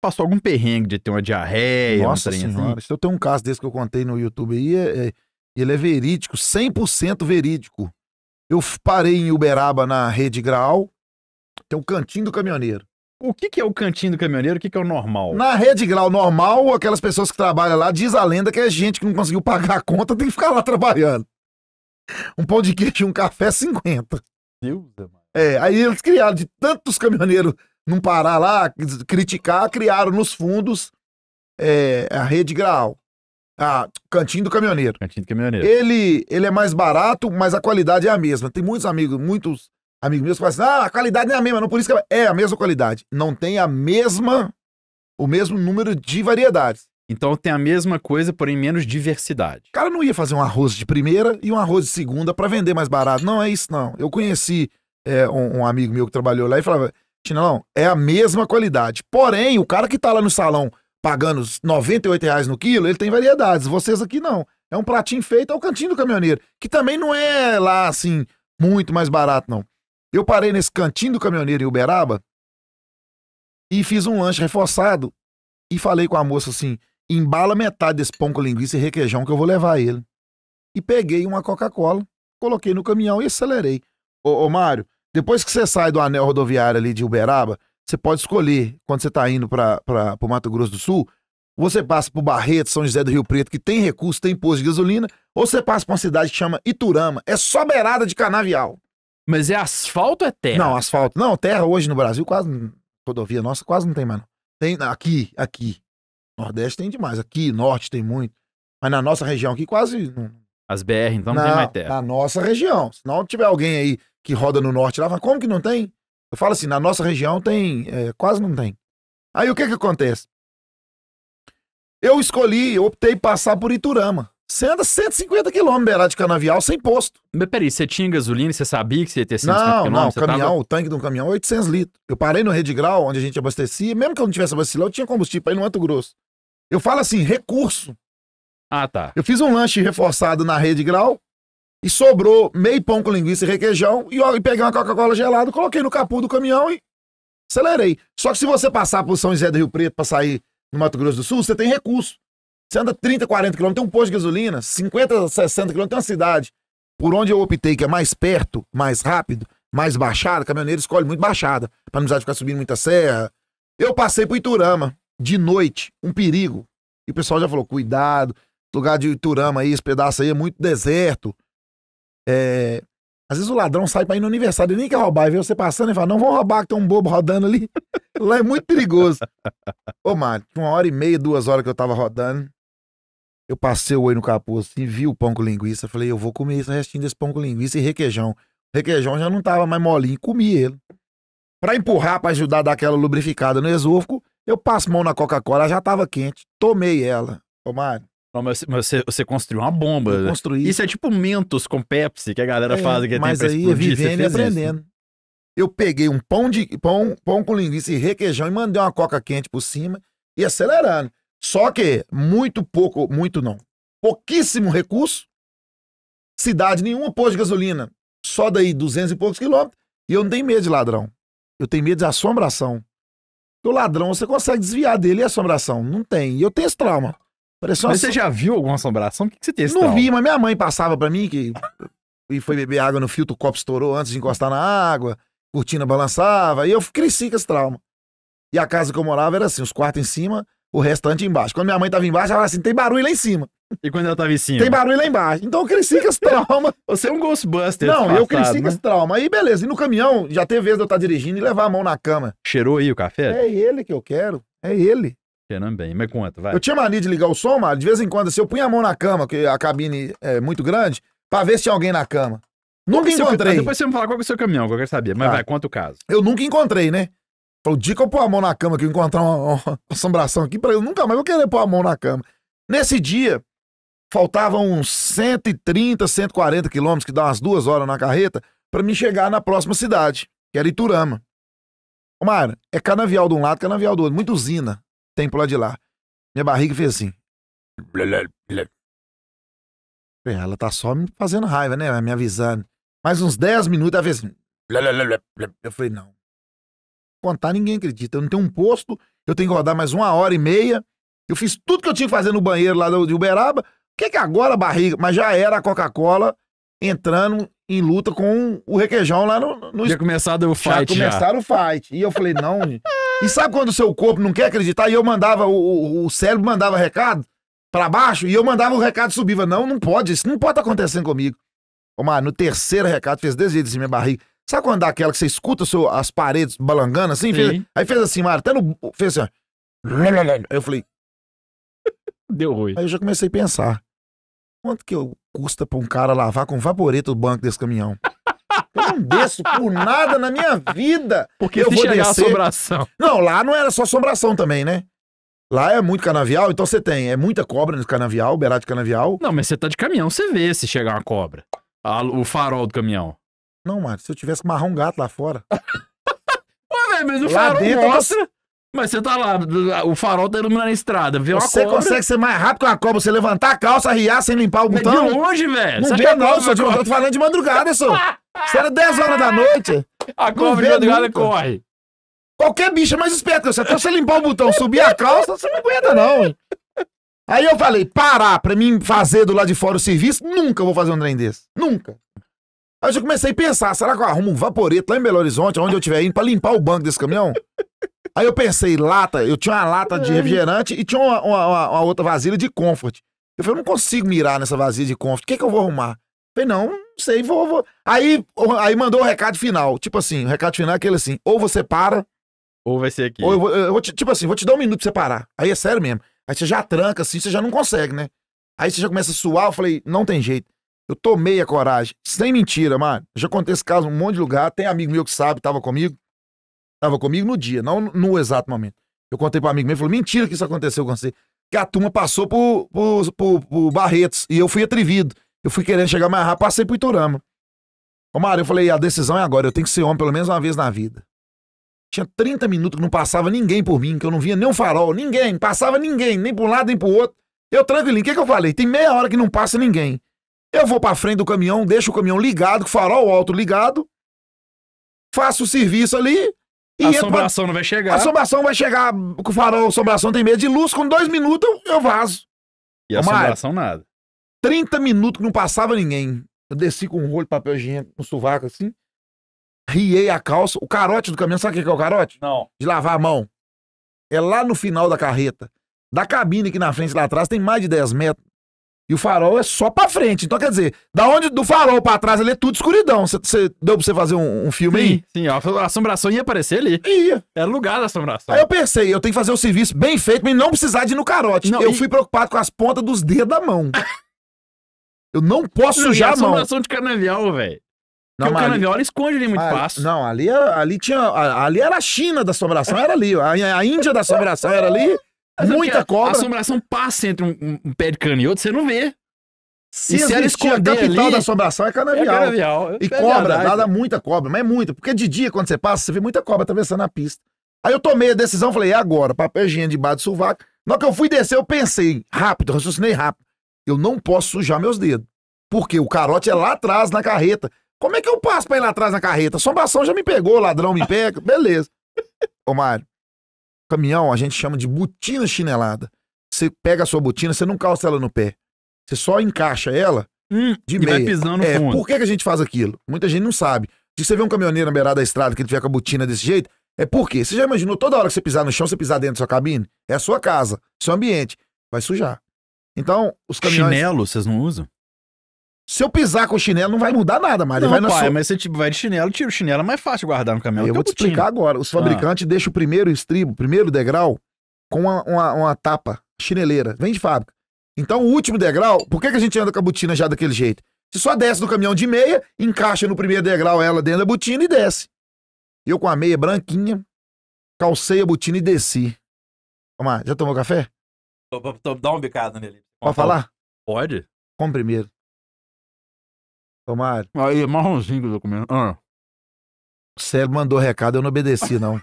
passou algum perrengue de ter uma diarreia. Nossa assim? senhora, assim. se eu tenho um caso desse que eu contei no YouTube aí, é, é, ele é verídico, 100% verídico. Eu parei em Uberaba na Rede Graal, tem um cantinho do caminhoneiro. O que, que é o cantinho do caminhoneiro? O que, que é o normal? Na Rede Grau normal, aquelas pessoas que trabalham lá, diz a lenda que é gente que não conseguiu pagar a conta, tem que ficar lá trabalhando. Um pão de queijo e um café, 50. Deus, mano. É, aí eles criaram de tantos caminhoneiros não parar lá, criticar, criaram nos fundos é, a Rede Graal. Ah, Cantinho do Caminhoneiro. Cantinho do Caminhoneiro. Ele, ele é mais barato, mas a qualidade é a mesma. Tem muitos amigos, muitos amigos meus que falam assim, ah, a qualidade não é a mesma, não por isso que é... é a mesma qualidade. Não tem a mesma, o mesmo número de variedades. Então tem a mesma coisa, porém menos diversidade. O cara não ia fazer um arroz de primeira e um arroz de segunda para vender mais barato. Não é isso, não. Eu conheci é, um, um, amigo meu que trabalhou lá e falava, chinelão, é a mesma qualidade. Porém, o cara que tá lá no salão pagando 98 reais no quilo, ele tem variedades. Vocês aqui não. É um pratinho feito ao cantinho do caminhoneiro, que também não é lá assim muito mais barato não. Eu parei nesse cantinho do caminhoneiro em Uberaba e fiz um lanche reforçado e falei com a moça assim: "Embala metade desse pão com linguiça e requeijão que eu vou levar ele". E peguei uma Coca-Cola, coloquei no caminhão e acelerei. Ô, ô Mário, depois que você sai do anel rodoviário ali de Uberaba, você pode escolher, quando você está indo para o Mato Grosso do Sul, você passa por Barreto, São José do Rio Preto, que tem recurso, tem posto de gasolina, ou você passa por uma cidade que chama Iturama. É só beirada de canavial. Mas é asfalto ou é terra? Não, asfalto. Não, terra hoje no Brasil quase. Rodovia nossa quase não tem mais. Não. Tem aqui, aqui. Nordeste tem demais. Aqui, norte tem muito. Mas na nossa região aqui quase. As BR, então, não, não tem mais terra. Na nossa região. Se não tiver alguém aí que roda no norte lá, fala, como que não tem? Eu falo assim, na nossa região tem, é, quase não tem. Aí o que que acontece? Eu escolhi, optei passar por Iturama. Você anda 150 quilômetros de canavial sem posto. Mas peraí, você tinha gasolina você sabia que você ia ter 150 Não, não, o caminhão, tava... o tanque de um caminhão 800 litros. Eu parei no Grau, onde a gente abastecia, mesmo que eu não tivesse abastecido, eu tinha combustível pra ir no Mato Grosso. Eu falo assim, recurso. Ah, tá. Eu fiz um lanche reforçado na Rede Grau, e sobrou meio pão com linguiça e requeijão. E, ó, e peguei uma Coca-Cola gelada, coloquei no capô do caminhão e acelerei. Só que se você passar por São José do Rio Preto para sair no Mato Grosso do Sul, você tem recurso. Você anda 30, 40 quilômetros, tem um posto de gasolina, 50, 60 quilômetros, tem uma cidade. Por onde eu optei, que é mais perto, mais rápido, mais baixada, caminhoneiro escolhe muito baixada, para não precisar ficar subindo muita serra. Eu passei por Iturama, de noite, um perigo. E o pessoal já falou, cuidado, lugar de Iturama aí, esse pedaço aí é muito deserto. É, às vezes o ladrão sai pra ir no aniversário, ele nem quer roubar, e vê você passando e fala, não vão roubar, que tem um bobo rodando ali. Lá é muito perigoso. Ô, Mário, uma hora e meia, duas horas que eu tava rodando, eu passei o oi no capô assim, vi o pão com linguiça, falei, eu vou comer esse restinho desse pão com linguiça e requeijão. O requeijão já não tava mais molinho, comi ele. Pra empurrar, pra ajudar a dar aquela lubrificada no esôfago, eu passo mão na Coca-Cola, já tava quente, tomei ela. Ô, Mário, não, mas, mas você, você, construiu uma bomba. Eu né? construí. Isso é tipo Mentos com Pepsi que a galera é, faz. Que mas aí explodir, vivendo e aprendendo. Eu peguei um pão de pão, pão com linguiça e requeijão e mandei uma coca quente por cima e acelerando. Só que muito pouco, muito não, pouquíssimo recurso, cidade nenhuma, pôs de gasolina, só daí 200 e poucos quilômetros. E eu não tenho medo de ladrão. Eu tenho medo de assombração. Porque o ladrão você consegue desviar dele e assombração. Não tem. E eu tenho esse trauma. Parece uma... Mas você já viu alguma assombração? O que, que você tem esse Não trauma? vi, mas minha mãe passava pra mim que... e foi beber água no filtro, o copo estourou antes de encostar na água, cortina balançava, e eu cresci com esse trauma. E a casa que eu morava era assim, os quartos em cima, o restante embaixo. Quando minha mãe tava embaixo, ela falava assim, tem barulho lá em cima. E quando ela tava em cima? Tem barulho lá embaixo. Então eu cresci com esse trauma. Você é um Ghostbuster. Não, passado, eu cresci né? com esse trauma. Aí beleza, e no caminhão, já teve vezes de eu estar tá dirigindo e levar a mão na cama. Cheirou aí o café? É ele que eu quero, é ele. Cheirando bem. Mas conta, vai. Eu tinha mania de ligar o som, mano. De vez em quando, assim, eu punha a mão na cama, que a cabine é muito grande, pra ver se tinha alguém na cama. nunca é encontrei. Seu... Depois você me fala qual é o seu caminhão, que eu quero saber. Mas ah. vai, conta o caso. Eu nunca encontrei, né? Falou, o dia que eu pôr a mão na cama, que eu encontrar uma, uma assombração aqui, pra eu nunca mais vou querer pôr a mão na cama. Nesse dia, faltavam uns 130, 140 quilômetros, que dá umas duas horas na carreta, para me chegar na próxima cidade, que era Iturama. Mário, é canavial de um lado, canavial do outro, muito usina tempo lá de lá. Minha barriga fez assim. Ela tá só me fazendo raiva, né? Me avisando. Mais uns 10 minutos, ela fez assim. Eu falei, não. Contar ninguém acredita. Eu não tenho um posto, eu tenho que rodar mais uma hora e meia. Eu fiz tudo que eu tinha que fazer no banheiro lá de Uberaba. O que é que agora a barriga? Mas já era a Coca-Cola entrando em luta com o requeijão lá no... no... Já começaram o fight. Já começaram já. o fight. E eu falei, não... E sabe quando o seu corpo não quer acreditar? E eu mandava, o, o cérebro mandava recado para baixo e eu mandava o recado subir. não, não pode, isso não pode estar tá acontecendo comigo. Ô, Mar, no terceiro recado fez desde assim minha barriga. Sabe quando dá aquela que você escuta seu, as paredes balangando assim? Fez, aí fez assim, Mário, até no. Fez assim, ó. Eu falei. Deu ruim. Aí eu já comecei a pensar. Quanto que eu custa pra um cara lavar com vaporeto o banco desse caminhão? Eu não desço por nada na minha vida. Porque eu se vou chegar descer... assombração. Não, lá não era só assombração também, né? Lá é muito canavial, então você tem. É muita cobra no canavial, beirado de canavial. Não, mas você tá de caminhão, você vê se chegar uma cobra. A, o farol do caminhão. Não, mano, se eu tivesse marrom um gato lá fora. Ué, mas o lá farol dentro mostra. Mas você tá lá, o farol tá iluminando a estrada, viu? Você cobra. consegue ser mais rápido que uma cobra, você levantar a calça, riar sem limpar o botão? De longe, velho. Não vê não, só eu tô falando de madrugada, só. Isso era 10 horas da noite. A cobra de madrugada nunca. corre. Qualquer bicho é mais esperto, você até você limpar o botão, subir a calça, você não aguenta não, velho. Aí eu falei, parar pra mim fazer do lado de fora o serviço, nunca vou fazer um trem desse. Nunca. Aí eu já comecei a pensar, será que eu arrumo um vaporeto lá em Belo Horizonte, onde eu estiver indo, pra limpar o banco desse caminhão? Aí eu pensei, lata, eu tinha uma lata de refrigerante e tinha uma, uma, uma outra vasilha de comfort. Eu falei, não consigo mirar nessa vasilha de comfort, o que, que eu vou arrumar? Eu falei, não, não sei, vou, vou. Aí, aí mandou o recado final, tipo assim, o recado final é aquele assim, ou você para... Ou vai ser aqui. Ou eu vou, eu vou te, tipo assim, vou te dar um minuto pra você parar. Aí é sério mesmo. Aí você já tranca assim, você já não consegue, né? Aí você já começa a suar, eu falei, não tem jeito. Eu tomei a coragem, sem mentira, mano. Já contei esse caso em um monte de lugar, tem amigo meu que sabe, tava comigo. Tava comigo no dia, não no exato momento. Eu contei para um amigo meu, ele falou, mentira que isso aconteceu com você. Que a turma passou por, por, por, por Barretos e eu fui atrevido. Eu fui querendo chegar mais rápido, passei por Iturama. Ô, Mário, eu falei, a decisão é agora, eu tenho que ser homem pelo menos uma vez na vida. Tinha 30 minutos que não passava ninguém por mim, que eu não via nem farol, ninguém, passava ninguém, nem pra um lado, nem pro outro. Eu tranquilinho, o que, que eu falei? Tem meia hora que não passa ninguém. Eu vou pra frente do caminhão, deixo o caminhão ligado, com o farol alto ligado, faço o serviço ali, e assombração não vai chegar. a Assombração vai chegar com o farol, assombração tem medo de luz, com dois minutos eu vazo. E a assombração nada. 30 minutos que não passava ninguém. Eu desci com um rolo de papel higiênico, um sovaco assim, riei a calça. O carote do caminhão, sabe o que é o carote? Não. De lavar a mão. É lá no final da carreta. Da cabine aqui na frente, lá atrás, tem mais de 10 metros. E o farol é só pra frente. Então, quer dizer, da onde do farol pra trás ali é tudo escuridão. você deu pra você fazer um, um filme sim, aí? Sim, a assombração ia aparecer ali. Ia. Era lugar da assombração. Aí eu pensei, eu tenho que fazer o um serviço bem feito, mas não precisar de ir no carote. Não, eu e... fui preocupado com as pontas dos dedos da mão. eu não posso não, sujar a mão. assombração de canavial, velho. Porque não, o canavial ali, esconde ali muito ali, ah, Não, ali, ali tinha. Ali era a China da assombração, era ali. A, a Índia da assombração era ali. É muita cobra. A assombração passa entre um, um pé de cana e outro, você não vê. Se, e se ela esconder a capital ali, da assombração é canavial. É canavial. E é cobra, nada muita cobra, mas é muita. Porque de dia, quando você passa, você vê muita cobra atravessando a pista. Aí eu tomei a decisão, falei, é agora? Papel higiênico bar do sovaco. Na hora que eu fui descer, eu pensei, rápido, raciocinei rápido. Eu não posso sujar meus dedos. Porque o carote é lá atrás, na carreta. Como é que eu passo pra ir lá atrás na carreta? A assombração já me pegou, ladrão me pega. Beleza. Ô, Mário, caminhão a gente chama de botina chinelada. Você pega a sua botina, você não calça ela no pé. Você só encaixa ela hum, de meia. vai pisando é, fundo. Por que, que a gente faz aquilo? Muita gente não sabe. Se você vê um caminhoneiro na beirada da estrada que ele tiver com a botina desse jeito, é porque você já imaginou toda hora que você pisar no chão, você pisar dentro da sua cabine? É a sua casa, seu ambiente. Vai sujar. Então, os caminhões. Chinelo, vocês não usam? Se eu pisar com o chinelo, não vai mudar nada, mas Não, vai pai, sua... mas você tipo, vai de chinelo, tira o chinelo, é mais fácil guardar no caminhão. Eu vou te botinho. explicar agora. Os fabricantes ah. deixam o primeiro estribo, o primeiro degrau, com uma, uma, uma, tapa chineleira. Vem de fábrica. Então, o último degrau, por que, que a gente anda com a botina já daquele jeito? Você só desce do caminhão de meia, encaixa no primeiro degrau ela dentro da botina e desce. Eu com a meia branquinha, calcei a botina e desci. Vamos lá, já tomou café? Dá um bicado nele. Pode falar? Pode. Como primeiro. Tomara. Aí, é marronzinho o documento. Ah. O Célio mandou recado, eu não obedeci, não.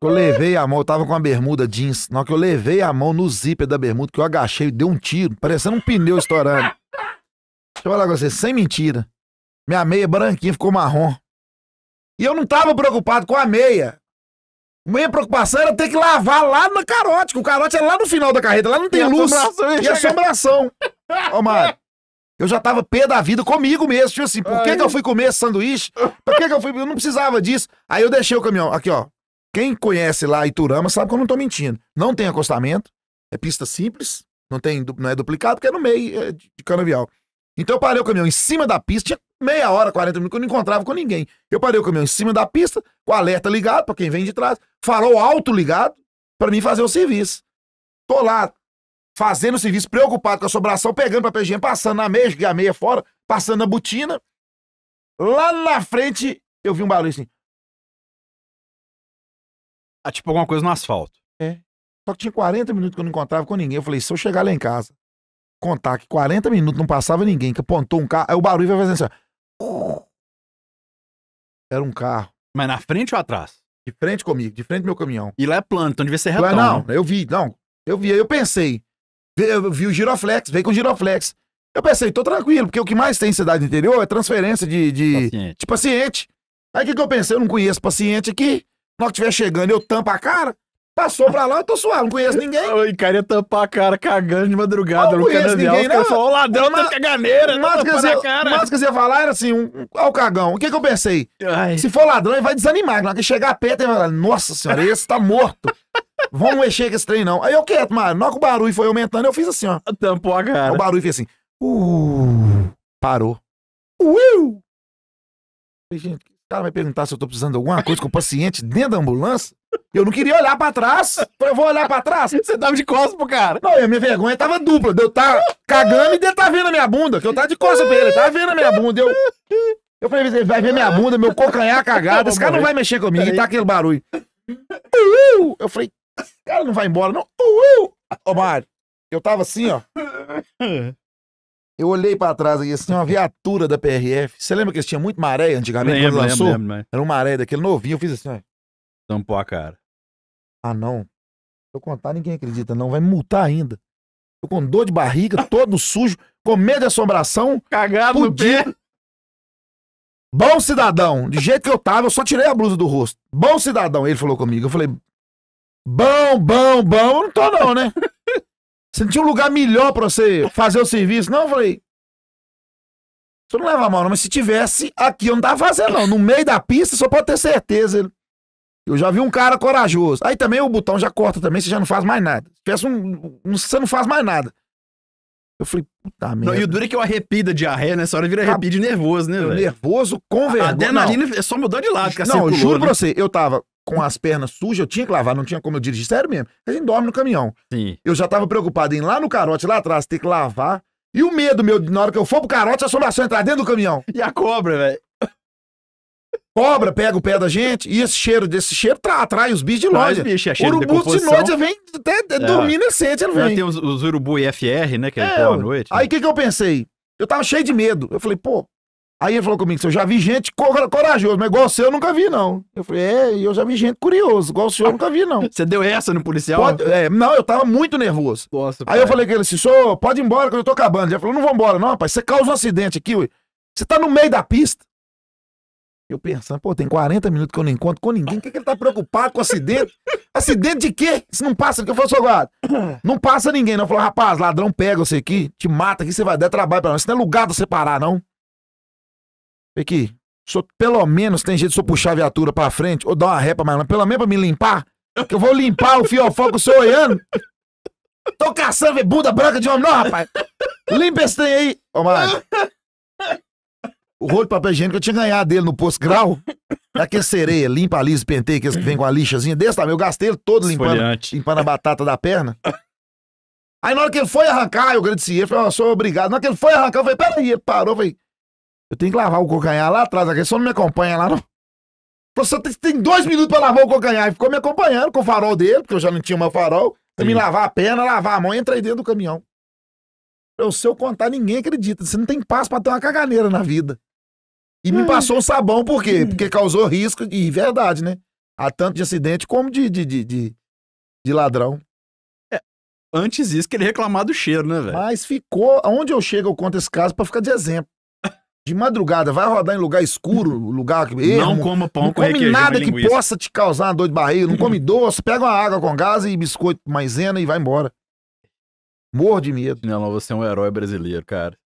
eu levei a mão, eu tava com uma bermuda jeans. Na hora que eu levei a mão no zíper da bermuda, que eu agachei, e deu um tiro, parecendo um pneu estourando. Deixa eu falar com você, sem mentira. Minha meia é branquinha ficou marrom. E eu não tava preocupado com a meia. Minha preocupação era ter que lavar lá no carote, que o carote é lá no final da carreta, lá não tem e luz. e e assombração. Ô, Mário. Eu já tava pé da vida comigo mesmo. Tipo assim, por que, que eu fui comer esse sanduíche? Por que, que eu fui. Eu não precisava disso. Aí eu deixei o caminhão. Aqui, ó. Quem conhece lá Iturama sabe que eu não tô mentindo. Não tem acostamento. É pista simples. Não, tem, não é duplicado, porque é no meio é de canavial. Então eu parei o caminhão em cima da pista. Tinha meia hora, 40 minutos, que eu não encontrava com ninguém. Eu parei o caminhão em cima da pista, com alerta ligado para quem vem de trás. Farol alto ligado, para mim fazer o serviço. Tô lá, fazendo serviço, preocupado com a sobração, pegando papel higiênico, passando na meia, a meia fora, passando na botina. Lá na frente, eu vi um barulho assim. Ah, tipo alguma coisa no asfalto. É. Só que tinha 40 minutos que eu não encontrava com ninguém. Eu falei, se eu chegar lá em casa, contar que 40 minutos não passava ninguém, que apontou um carro, aí o barulho vai fazer assim, Era um carro. Mas na frente ou atrás? De frente comigo, de frente do meu caminhão. E lá é plano, então devia ser é, retão. Não, eu vi, não. Eu vi, eu pensei vi o Giroflex, veio com o Giroflex. Eu pensei, tô tranquilo, porque o que mais tem em cidade interior é transferência de, de, paciente. de paciente. Aí o que, que eu pensei? Eu não conheço paciente aqui. Na hora que estiver chegando, eu tampo a cara. Passou pra lá, eu tô suave, não conheço ninguém. e queria tampar a cara cagando de madrugada não no conheço Ninguém, né Falou, tá tá o ladrão uma, tá caganeira, não tampa na eu, cara. Mas que você ia falar era assim, um, um, ó o cagão. O que que eu pensei? Ai. Se for ladrão, ele vai desanimar. Na hora que chegar perto, ele vai falar, nossa senhora, esse tá morto vamos mexer com esse trem, não. Aí eu quieto, mano. Na que o barulho foi aumentando, eu fiz assim, ó. Tampou a cara. o barulho fez assim. Uh, parou. Uiu! Uh! Falei, gente, o cara vai perguntar se eu tô precisando de alguma coisa com o paciente dentro da ambulância? Eu não queria olhar pra trás. Falei, eu vou olhar pra trás. Você tava de costas pro cara. Não, a minha vergonha tava dupla. Eu tá cagando e ele tá vendo a minha bunda. Que eu tava de costas pra ele. Ele vendo a minha bunda. Eu. Eu falei, ele vai ver minha bunda, meu cocanhar cagado. Tá esse cara não vai mexer comigo e tá aquele barulho. Uh! Eu falei, cara não vai embora, não. Uh, uh. Ô, Mário, eu tava assim, ó. Eu olhei pra trás e assim, uma viatura da PRF. Você lembra que eles tinham muito maré antigamente lembro, quando lançou? Lembro, lembro, Era uma maré daquele novinho, eu fiz assim, ó. Tampou a cara. Ah, não. Se eu contar, ninguém acredita, não. Vai me multar ainda. Eu com dor de barriga, todo sujo, com medo de assombração. Cagado pudido. no pé. Bom cidadão, de jeito que eu tava, eu só tirei a blusa do rosto. Bom cidadão, ele falou comigo. Eu falei, Bom, bom, bom, eu não tô não, né? Você não tinha um lugar melhor pra você fazer o serviço? Não, eu falei. Você não leva mal, não, mas se tivesse, aqui eu não tava fazendo, não. No meio da pista, só pode ter certeza. Eu já vi um cara corajoso. Aí também o botão já corta também, você já não faz mais nada. Se tivesse um, um Você não faz mais nada. Eu falei, puta merda. Não, e o duro é que é eu arrepio da diarreia, nessa né? hora vira arrepio de nervoso, né, velho? Nervoso com vergonha. A adrenalina não. É só mudou de lado, que Não, circulou, juro né? pra você, eu tava com as pernas sujas, eu tinha que lavar, não tinha como eu dirigir, sério mesmo. A gente dorme no caminhão. Sim. Eu já tava preocupado em ir lá no carote, lá atrás, ter que lavar. E o medo meu, na hora que eu for pro carote, a sobração entrar dentro do caminhão. E a cobra, velho? Cobra pega o pé da gente e esse cheiro desse cheiro tra atrai os bichos de longe. Bicho, é cheiro urubu de, de noite vem até é. dormindo decente, ele é, vem. Já tem os, os urubu IFR, né, que é, é à noite. Aí né? o né? que, que eu pensei? Eu tava cheio de medo. Eu falei, pô, Aí ele falou comigo, eu já vi gente corajoso, mas igual o seu eu nunca vi, não. Eu falei, é, eu já vi gente curioso, igual o senhor eu nunca vi, não. Você deu essa no policial? Pode, é, não, eu tava muito nervoso. Aí pai. eu falei com ele assim, senhor, pode ir embora que eu tô acabando. Ele falou, não vou embora não, rapaz, você causa um acidente aqui, ui. Você tá no meio da pista. Eu pensando, pô, tem 40 minutos que eu não encontro com ninguém, o que, que ele tá preocupado com acidente? acidente de quê? Se não passa, que eu falei, seu guarda, não passa ninguém, não. Falou, rapaz, ladrão pega você aqui, te mata aqui, você vai dar trabalho pra nós. Isso não é lugar de você parar, não. Pequi, pelo menos tem jeito de só puxar a viatura pra frente ou dar uma ré pra mais pelo menos pra me limpar. Que eu vou limpar o fiofó com o senhor olhando. Tô caçando, velho, bunda branca de homem, não, rapaz. Limpa esse trem aí. Ô, Mário. O rolo de papel higiênico eu tinha ganhado dele no posto grau. Daquele tá sereia, limpa a lisa, penteia, que vem com a lixazinha desse tamanho. Eu gastei ele todo limpando, limpando a batata da perna. Aí na hora que ele foi arrancar, eu agradeci ele, falei, oh, sou obrigado. Na hora que ele foi arrancar, eu falei, peraí, ele parou, falei, eu tenho que lavar o cocanhar lá atrás, aqui. só não me acompanha lá, não. Você tem dois minutos pra lavar o cocanhar. E ficou me acompanhando com o farol dele, porque eu já não tinha mais farol. Pra me lavar a perna, lavar a mão, e entrei dentro do caminhão. Eu, se eu contar, ninguém acredita. Você não tem paz pra ter uma caganeira na vida. E me passou o sabão, por quê? Hum. Porque causou risco, e verdade, né? Há tanto de acidente como de, de, de, de, de ladrão. É, antes disso, que ele reclamar do cheiro, né, velho? Mas ficou. Aonde eu chego, eu conto esse caso pra ficar de exemplo de madrugada, vai rodar em lugar escuro, hum. lugar que. Não coma pão não com come nada que possa te causar uma dor de barriga, não hum. come doce, pega uma água com gás e biscoito maisena e vai embora. Morro de medo. Não, você é um herói brasileiro, cara.